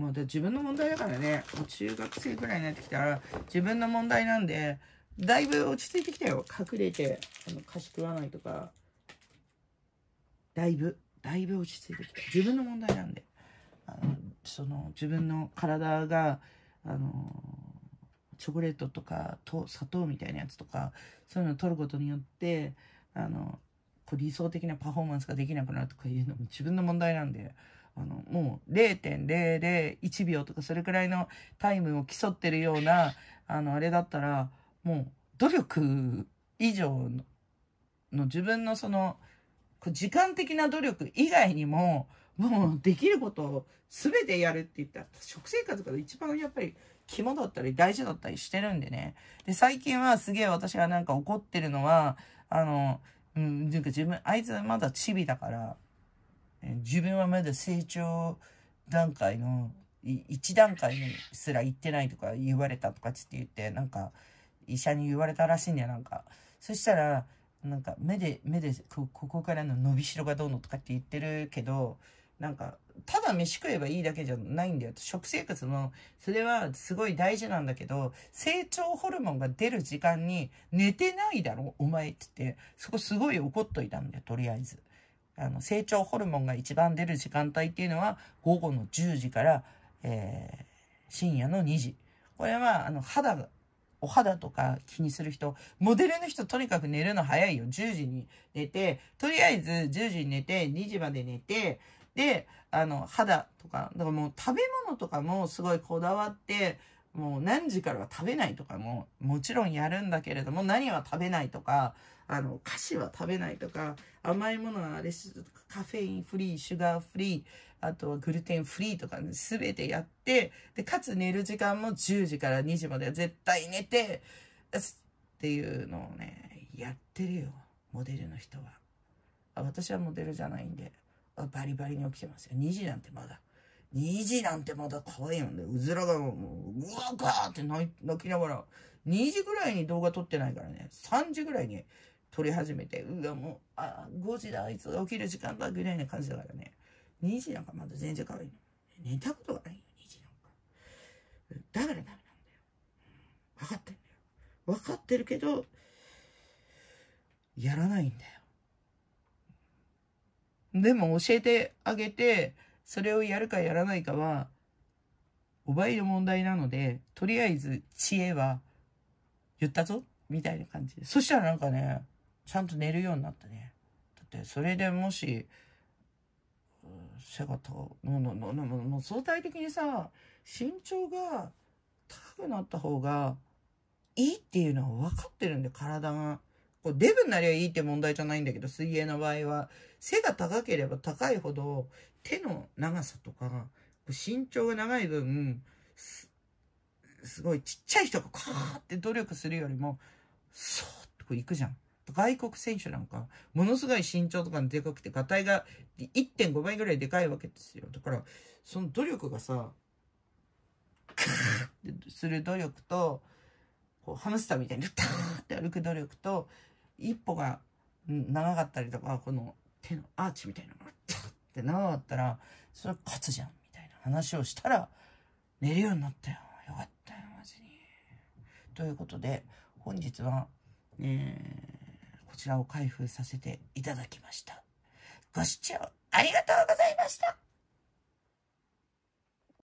もうで自分の問題だからね、もう中学生ぐらいになってきたら、自分の問題なんで、だいぶ落ち着いてきたよ。隠れて、あの、菓子食わないとか。だいぶ、だいぶ落ち着いてきた。自分の問題なんで。あの、その、自分の体が、あの、チョコレートとか、と砂糖みたいなやつとか、そういうのを取ることによって、あの、こう理想的なパフォーマンスができなくなるとかいうのも自分の問題なんで。あの、もう0.001秒とかそれくらいのタイムを競ってるような、あの、あれだったら、もう努力以上のの自分のその、時間的な努力以外にも、もうできることを全てやるって言ったら、食生活が一番やっぱり肝だったり大事だったりしてるんでね。で、最近はすげえ私がなんか怒ってるのは、あの、うん、なんか自分、あいつまだチビだから、自分はまだ成長段階の1段階にすら行ってないとか言われたとかつって言ってなんか医者に言われたらしいんだよなんかそしたらなんか目で目でここからの伸びしろがどうのとかって言ってるけどなんかただ飯食えばいいだけじゃないんだよ食生活のそれはすごい大事なんだけど成長ホルモンが出る時間に寝てないだろお前って言ってそこすごい怒っといたんだよとりあえず。あの成長ホルモンが一番出る時間帯っていうのは午後の10時から、えー、深夜の2時。これはあの肌がお肌とか気にする人、モデルの人とにかく寝るの早いよ。10時に寝て、とりあえず10時に寝て、2時まで寝て、で、あの、肌とか、だからもう食べ物とかもすごいこだわって、もう何時からは食べないとかももちろんやるんだけれども、何は食べないとか、あの、菓子は食べないとか、甘いものはあれ、カフェインフリー、シュガーフリー、あとはグルテンフリーとか、ね、すべてやって、で、かつ寝る時間も10時から2時までは絶対寝て、っていうのをね、やってるよ、モデルの人は。あ私はモデルじゃないんで、バリバリに起きてますよ。2時なんてまだ。2時なんてまだ可愛いもんね。うずらがもう、うわーかーって泣きながら、2時ぐらいに動画撮ってないからね、3時ぐらいに撮り始めて、うわ、もう、あ、5時だ、あいつが起きる時間だ、ぐらいな感じだからね。2時なんかまだ全然可愛いの。寝たことがないよ、2時なんか。だからダメなんだよ。分かってんだよ。分かってるけど、やらないんだよ。でも教えてあげて、それをやるかやらないかは、おばいの問題なので、とりあえず知恵は言ったぞみたいな感じで。そしたらなんかね、ちゃんと寝るようになったね。だって、それでもし、背が高もうもうもう相対的にさ身長が高くなった方がいいっていうのは分かってるんで体がこうデブになりゃいいって問題じゃないんだけど水泳の場合は背が高ければ高いほど手の長さとか身長が長い分すごいちっちゃい人がカーって努力するよりもそーっとこういくじゃん。外国選手なんか、ものすごい身長とかでかくて、がたいが1.5倍ぐらいでかいわけですよ。だから、その努力がさ、する努力と、こう、ハムスターみたいに、ターって歩く努力と、一歩が長かったりとか、この手のアーチみたいなのが、ターって長かったら、それ勝つじゃん、みたいな話をしたら、寝るようになったよ。よかったよ、マジに。ということで、本日は、えーこちらを開封させていただきました。ご視聴ありがとうございました。